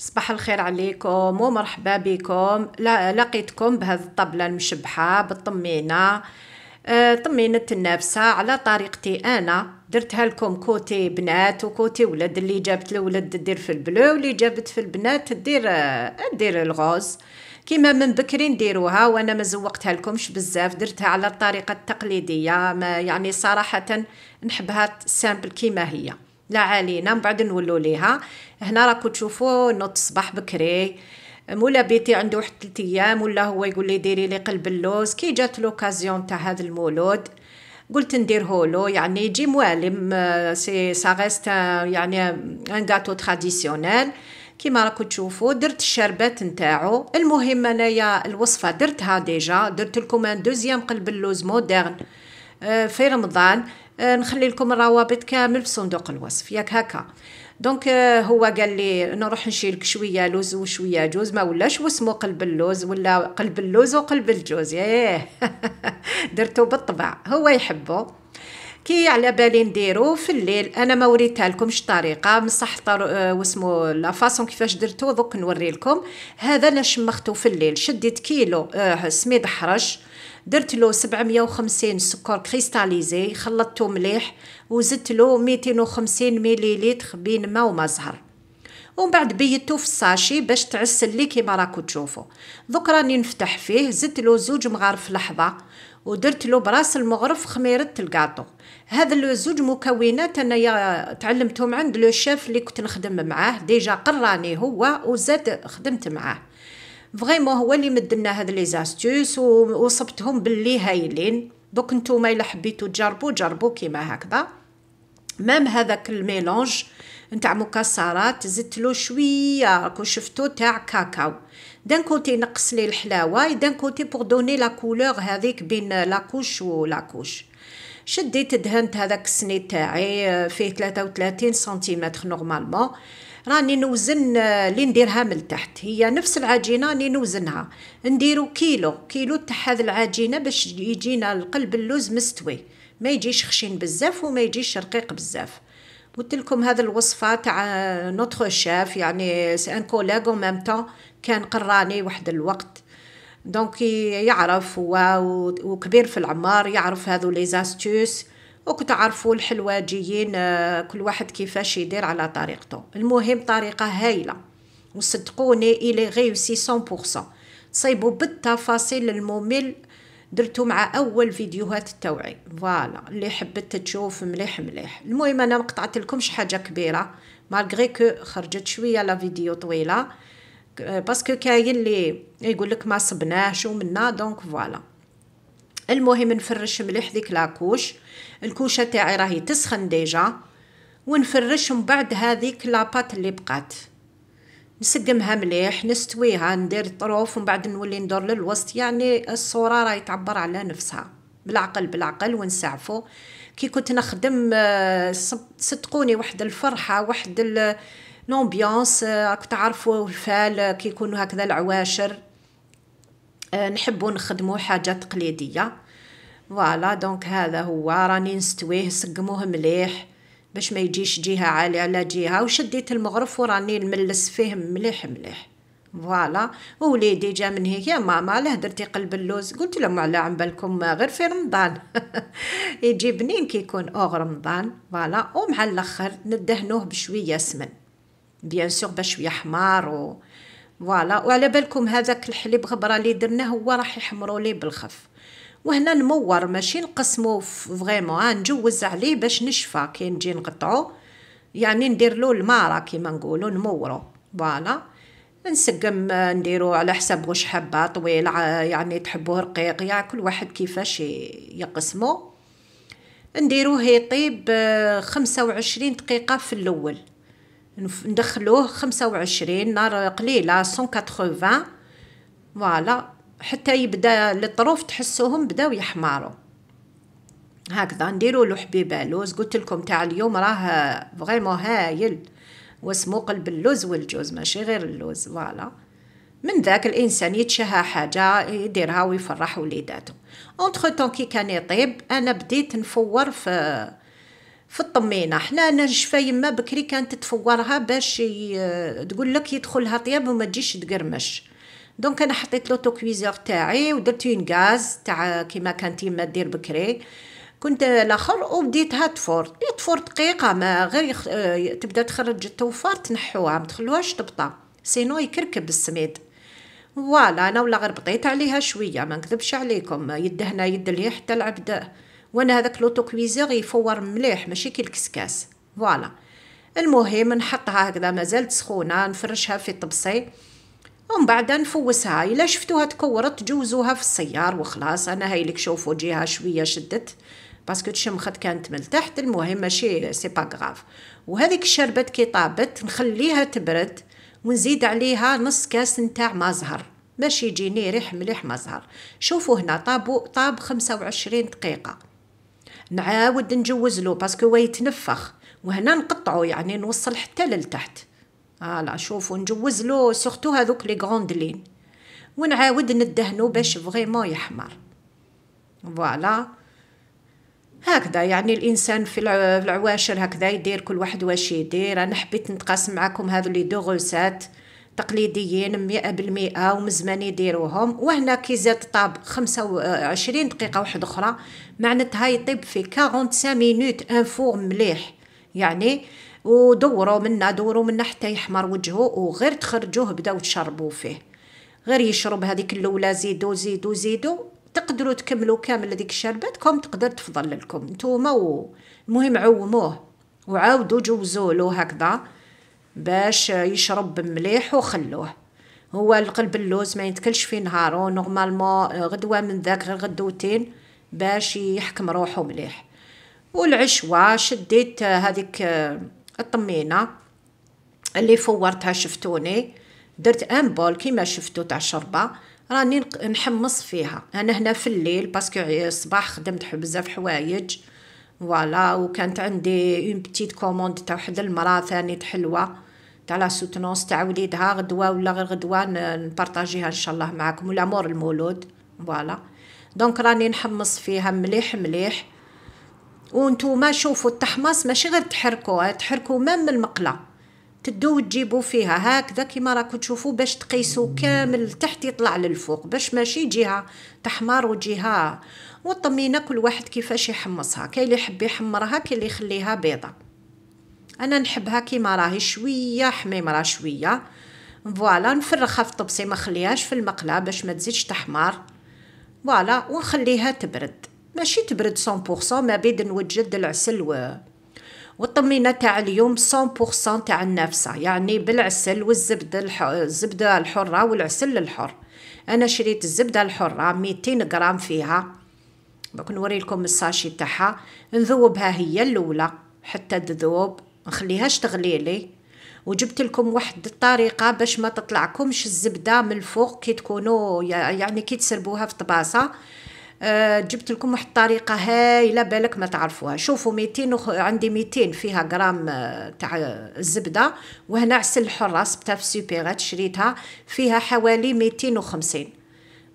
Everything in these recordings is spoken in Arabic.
صباح الخير عليكم ومرحبا بكم لقيتكم بهذه الطبلة المشبحة بالطمينة آه، طمينة النافسة على طريقتي أنا درتها لكم كوتي بنات وكوتي ولد اللي جابت الولد دير في البلو واللي جابت في البنات دير دير الغوز كيما من بكري نديروها وانا ما زوقتها لكمش بزاف درتها على الطريقه التقليديه ما يعني صراحه نحبها سامبل كيما هي لا علينا من نعم بعد نولوا ليها هنا راكو تشوفوا نوض الصباح بكري مولا بيتي عنده واحد 3 ايام ولا هو يقول لي ديري لي قلب اللوز كي جات لوكازيون تاع هذا المولود قلت نديره له يعني يجي موالم آه، سي سا ريست آه، يعني ان غاتو تراديسيونيل كيما راكو تشوفوا درت الشربات نتاعو المهم انايا الوصفه درتها ديجا درت لكم ان دوزيام قلب اللوز مودرن آه، في رمضان آه، نخلي لكم الروابط كامل في صندوق الوصف ياك هكا دونك آه، هو قال لي نروح نشيلك شويه لوز وشويه جوز ما ولاش واسمو قلب اللوز ولا قلب اللوز وقلب الجوز ياه درتو بالطبع هو يحبو كي على بالي نديرو في الليل انا ما وريتها لكمش طريقه بصح طر... آه، واسمو لا فاسون كيفاش درتو دوك نوري لكم هذا انا شمختو في الليل شديت كيلو سميد حرش درت له 750 سكر كريستاليزي خلطته مليح وزدت له 250 مليليتر بين ما وما زهر ومن بعد بيتو في الساشي باش تعسل لي كيما راكو تشوفوا دوك راني نفتح فيه زدت له زوج مغارف لحظه ودرت له براس المغرف خميره الكاطو هذا الزوج مكونات انايا تعلمتهم عند لو شيف اللي كنت نخدم معاه ديجا قراني هو وزاد خدمت معاه فريمون هو اللي مد لنا هاد لي زاستوس وصبتهم باللي هايلين دوك نتوما الا حبيتو تجربو جربو كيما هكذا مام هذاك الميلونج نتاع مكسرات زدت له شويه راكو شفتو تاع كاكاو دان كوتي نقص لي الحلاوه دان كوتي بور دوني لا كولور هذيك بين لاكوش كوش شديت دهنت هذاك السني تاعي فيه 33 سنتيمتر نورمالمون راني نوزن اللي آه، نديرها من التحت هي نفس العجينه اللي نوزنها نديرو كيلو كيلو تاع هذه العجينه باش يجينا القلب اللوز مستوي ما يجيش خشين بزاف وما يجيش رقيق بزاف قلت لكم هذه الوصفه تاع آه، نوتخ شاف يعني سي ان كولاغ او ميم كان قراني واحد الوقت دونك يعرف هو وكبير في العمر يعرف هذو لي زاستوس وكتعرفوا الحلواجيين آه، كل واحد كيفاش يدير على طريقته المهم طريقه هايله وصدقوني الي غيوسي 100% تصيبوا بالتفاصيل الممل درتو مع اول فيديوهات التوعي فوالا اللي حبت تشوف مليح مليح المهم انا ما قطعت لكمش حاجه كبيره مالغري كو خرجت شويه لا فيديو طويله باسكو آه، كاين اللي يقول لك ما صبناهش ومنا دونك فوالا المهم نفرش مليح ديك لاكوش الكوشه تاعي راهي تسخن ديجا ونفرش من بعد هذيك لاباط اللي بقات نسقمها مليح نستويها ندير طروف ومن بعد نولي ندور للوسط يعني الصوره راهي تعبر على نفسها بالعقل بالعقل ونسعفو كي كنت نخدم آه، صدقوني واحد الفرحه واحد لومبيونس آه، راك تعرفوا الفال كي يكونوا هكذا العواشر آه، نحبو نخدمو حاجه تقليديه فوالا دونك هذا هو راني نستويه سقموه مليح باش ما يجيش جهه عاليه على جهه وشديت المغرف وراني نملس فيه مليح مليح فوالا وليدي جا من هيك يا ماما علاه درتي قلب اللوز قلت لهم على عم بالكم غير في رمضان يجي بنين كي يكون اوغ رمضان فوالا ومع الاخر ندهنوه بشويه سمن بيان سور بشويه حمار و... فوالا وعلى بالكم هذاك الحليب غبره اللي درناه هو راح يحمروا ليه بالخف وهنا نمور ماشي نقسمو فريمون نجوز عليه باش نشفى كي نجي نقطعو يعني ندير له الماره كيما نقولو نمورو فوالا نسقم نديرو على حساب واش حابه طويل يعني تحبوه رقيق يعني كل واحد كيفاش يقسمو نديروه يطيب آه، خمسة وعشرين دقيقه في الاول ندخلوه 25 نار قليله 180 فوالا حتى يبدا الطروف تحسوهم بداو يحمروا هكذا نديرو له حبيبه لوز قلت لكم تاع اليوم راه فريمون هايل واسمو قلب اللوز والجوز ماشي غير اللوز فوالا من ذاك الانسان يتشهى حاجه يديرها ويفرح وليداتو اونتر كي كان يطيب انا بديت نفور في في الطمينه حنا انا الشفا يما بكري كانت تفورها باش تقول لك يدخلها طياب وما تجيش تقرمش دونك انا حطيت تو كويزور تاعي ودرت اون غاز تاع كيما كانت يما دير بكري كنت الاخر وبديتها تفور تفور دقيقه ما غير يخ... آه، تبدا تخرج التوفار تنحوها ما تخلوهاش تبطا سينو يكركب السميد فوالا انا ولا غير بطيت عليها شويه ما نكذبش عليكم يد هنا يد اللي حتى العبده وانا هذاك لوتوكويزور يفور مليح ماشي كي الكسكاس فوالا المهم نحطها هكذا مازالت سخونه نفرشها في طبسي ومن بعد نفوسها الا شفتوها تكورت جوزوها في السيار وخلاص انا هايلك شوفوا جيها شويه شدت باسكو تشمخت كانت من تحت المهم ماشي سي با غراف وهذيك الشربات كي طابت نخليها تبرد ونزيد عليها نص كاس نتاع ما زهر ماشي يجيني ريح مليح ما زهر شوفوا هنا طابو طاب 25 دقيقه نعاود نجوز له باسكو هو يتنفخ وهنا نقطعو يعني نوصل حتى للتحت هالا شوفوا نجوز له سورتو هذوك لي غوندلين ونعاود ندهنو باش فريمون يحمر فوالا هكذا يعني الانسان في العواشر هكذا يدير كل واحد واش يدير انا حبيت نتقاسم معكم هذو لي دو غوسات تقليديين مئة بالمئة ومزمان يديروهم وهنا كي زاد طاب خمسة دقيقة واحده أخرى معناتها يطيب في 45 مينوت ان فور مليح يعني ودوروا منا دوروا منا حتى يحمر وجهه وغير تخرجوه بداو تشربوا فيه غير يشرب هذيك الاولى زيدو زيدو زيدو تقدروا تكملوا كامل هذيك شرباتكم تقدر تفضل لكم نتوما المهم عوموه وعاودوا جوزوا له هكذا باش يشرب مليح وخلوه هو القلب اللوز ما يتكلش في نهارو نورمالمون آه، غدوه من ذاك غير غدوتين باش يحكم روحو مليح والعشوه شديت آه، هذيك آه، الطمينه اللي فورتها شفتوني درت ان بول كيما شفتو تاع الشربه راني نحمص فيها انا هنا في الليل باسكو الصباح خدمت بزاف حوايج فوالا وكانت عندي اون بتيت كوموند تاع واحد المرا ثاني حلوه تاع لا سوتونس تاع وليدها غدوه ولا غير غدوه نبارطاجيها ان شاء الله معاكم ولا مور المولود فوالا دونك راني نحمص فيها مليح مليح وانتوما شوفوا التحماص ماشي غير تحركوا آه، تحركوا مام المقله تدو تجيبوا فيها هكذا كيما راكم تشوفوا باش تقيسوا كامل تحت يطلع للفوق باش ماشي جهه تحمر وجهه وطمينا كل واحد كيفاش يحمصها كاين اللي يحب يحمرها كاين اللي يخليها بيضه انا نحبها كيما راهي شويه حميمره شويه فوالا نفرخها في الطبسي ما خليهاش في المقله باش ما تزيدش تحمر فوالا ونخليها تبرد ماشي تبرد 100% ما بيد نوجد العسل و والطمينه تاع اليوم 100% تاع النافسه يعني بالعسل والزبده الح... الزبده الحره والعسل الحر انا شريت الزبده الحره 200 غرام فيها دوك نوريلكم الساشي تاعها نذوبها هي الاولى حتى تذوب نخليهاش تغلي لي وجبت لكم واحد الطريقه باش ما تطلعكمش الزبده من الفوق كي تكونوا يعني كي تسربوها في طباسه أه جبت لكم واحد الطريقه هايله بالك ما تعرفوها شوفوا 200 وخ... عندي 200 فيها غرام آه، تاع الزبده وهنا عسل حراس بتاع في السوبرات شريتها فيها حوالي 250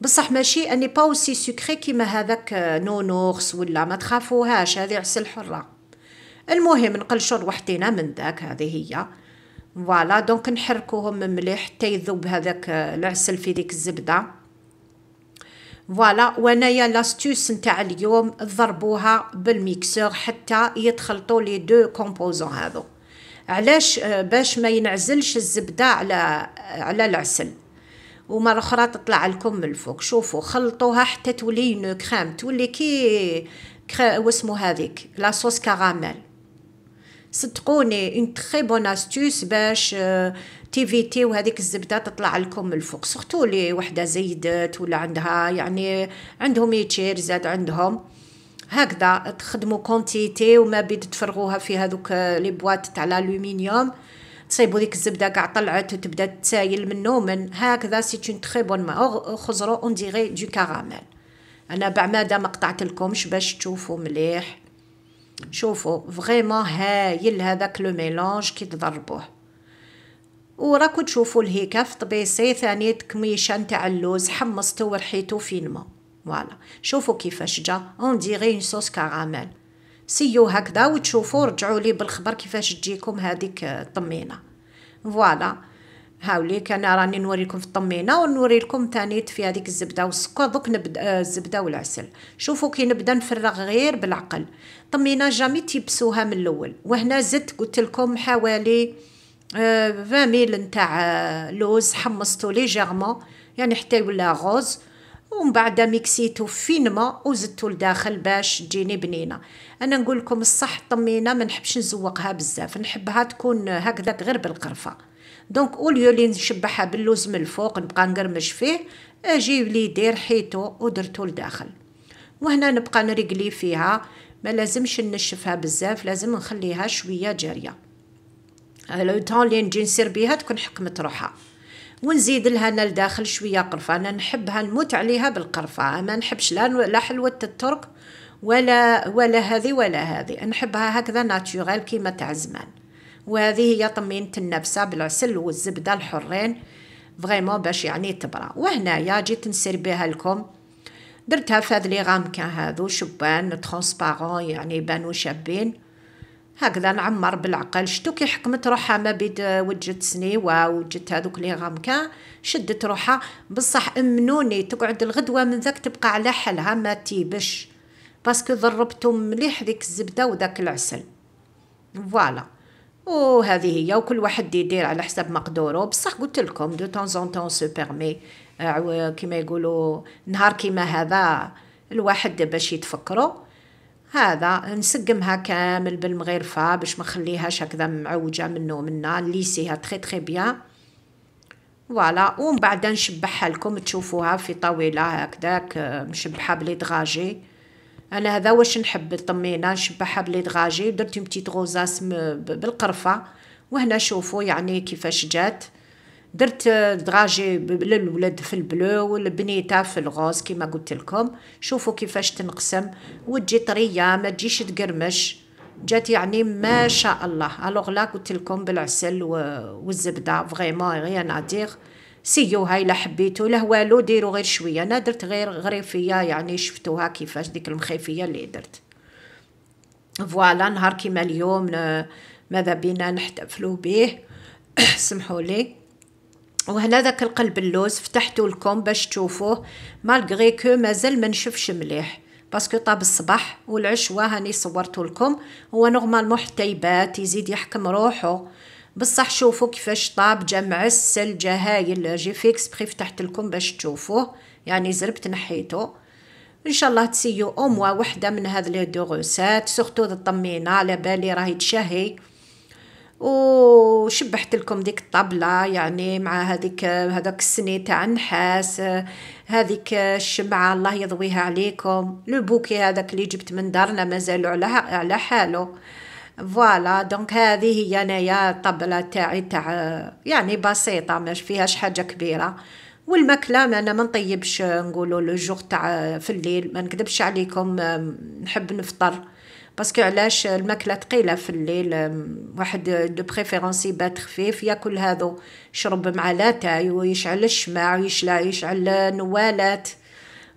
بصح ماشي اني با اوسي سكري كيما هذاك آه، نونورس ولا ما تخافوهاش هذه عسل حره المهم نقلشوا وحدينا من ذاك هذه هي فوالا دونك نحركوهم مليح حتى يذوب هذاك آه، العسل في ديك الزبده فوالا وانايا لاستوس نتاع اليوم ضربوها بالميكسور حتى يتخلطوا لي دو كومبوزون هذو علاش آه، باش ما ينعزلش الزبده على على العسل ومره اخرى تطلع لكم من الفوق شوفوا خلطوها حتى تولي اون كريم تولي كي واسمو هذيك لاصوص كاراميل صدقوني اون تري بون استوس باش تيفيتي آه، وهذيك الزبده تطلع لكم من الفوق سورتو لي وحده زيدت ولا عندها يعني عندهم يتشير زاد عندهم هكذا تخدموا كونتيتي وما بيد تفرغوها في هذوك آه، لي بواط تاع الالومنيوم تصيبوا ذيك الزبده كاع طلعت وتبدا تسايل منه من هكذا سي اون تري بون ما خزرو اون ديغي دو كاراميل انا بعماده ما قطعتلكمش باش تشوفوا مليح شوفوا فريمون هايل هذاك لو ميلونج كي تضربوه وراكو تشوفوا الهيكه في طبيسي ثاني تكميشه نتاع اللوز حمصته ورحيته ما فوالا شوفوا كيفاش جا اون ديغي اون صوص كاراميل سيو هكذا وتشوفوا رجعوا لي بالخبر كيفاش تجيكم هذيك الطمينه فوالا هاوليك انا راني نوريكم في الطمينه ونوري لكم ثاني في هذيك الزبده والسكر دوك نبدا آه، الزبده والعسل شوفوا كي نبدا نفرغ غير بالعقل طمينه جامي تيبسوها من الاول وهنا زدت قلت لكم حوالي فاميل آه، نتاع آه، لوز حمصتو ليجيرمون يعني حتى ولا غوز ومن بعد ميكسيتو فينما وزدتو لداخل باش تجيني بنينه انا نقول لكم الصح طمينه ما نحبش نزوقها بزاف نحبها تكون هكذاك غير بالقرفه دونك اوليو اللي نشبعها باللوز من الفوق نبقى نقرمش فيه اجي لي دير حيتو ودرتو لداخل وهنا نبقى نرقلي فيها ما لازمش نشفها بزاف لازم نخليها شويه جاريه لو طون اللي نجي نسير بيها تكون حكمت روحها ونزيد لها انا لداخل شويه قرفه انا نحبها نموت عليها بالقرفه ما نحبش لا لا حلوه الترك ولا ولا هذه ولا هذه نحبها هكذا ناتشورال كيما تاع زمان وهذه هي طمينة النفسة بالعسل والزبدة الحرين فريمون باش يعني تبرى وهنايا جيت نسير بها لكم درتها في هاد لي غامكان هادو شبان ترونسبارون يعني بانو شابين هكذا نعمر بالعقل شتو كي حكمت روحها ما بيد آه، وجدت سنيوه وجدت هذوك لي غامكا شدت روحها بصح امنوني تقعد الغدوه من ذاك تبقى على حالها ما تيبش باسكو ضربتو مليح ذيك الزبده وذاك العسل فوالا وهذه هي وكل واحد يدير على حسب مقدوره بصح قلت لكم دو طون زون طون سو بيرمي كيما يقولوا نهار كيما هذا الواحد باش يتفكروا هذا نسقمها كامل بالمغرفة باش ما نخليهاش هكذا معوجة منه ومنا نليسيها تخي تخي بيان فوالا ومن بعد نشبعها لكم تشوفوها في طاولة هكذاك آه، مشبحة بلي دغاجي انا هذا واش نحب الطمينه نشبعها بلي دغاجي درت بتيت غوزاس بالقرفه وهنا شوفوا يعني كيفاش جات درت دراجي للولد في البلو والبنيته في الغوز كما قلت لكم شوفوا كيفاش تنقسم وتجي طريه ما تجيش تقرمش جات يعني ما شاء الله الوغ لا قلت لكم بالعسل والزبده فريمون غير نادير سيوها لا حبيتو لا والو ديروا غير شويه انا درت غير غريفيه يعني شفتوها كيفاش ديك المخيفيه اللي درت فوالا نهار كيما اليوم ماذا بينا نحتفلوا به سمحوا لي وهذاك القلب اللوز فتحته لكم باش تشوفوه مالغري كو مازال ما نشوفش مليح باسكو طاب الصباح والعشوه هاني صورته لكم هو نورمالمون حتى يبات يزيد يحكم روحه بصح شوفوا كيفاش طاب جا معسل جا هايل جي فيكس بخي فتحت لكم باش تشوفوه يعني زربت نحيته ان شاء الله تسيو اموا وحده من هاد لي دو غوسات سورتو الطمينه على بالي راهي تشهي وشبحت لكم ديك الطابلة يعني مع هذيك هذاك السني تاع النحاس هذيك الشمعة الله يضويها عليكم لو بوكي هذاك اللي جبت من دارنا مازالو على على حاله فوالا دونك هذه هي انايا الطبلة تاعي تاع يعني بسيطة مش فيهاش حاجة كبيرة والماكله ما انا ما نطيبش نقولوا لو جوغ تاع في الليل ما نكذبش عليكم نحب نفطر باسكو علاش الماكله ثقيله في الليل euh, واحد دو بريفيرونس يبات خفيف ياكل هاذو يشرب مع لاتاي ويشعل الشمع ويشلع يشعل نوالات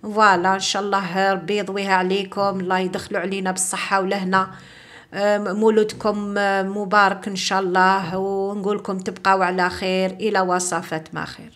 فوالا ان شاء الله ربي يضويها عليكم الله يدخلوا علينا بالصحه ولهنا euh, مولودكم euh, مبارك ان شاء الله ونقولكم تبقاو على خير الى وصفات ما خير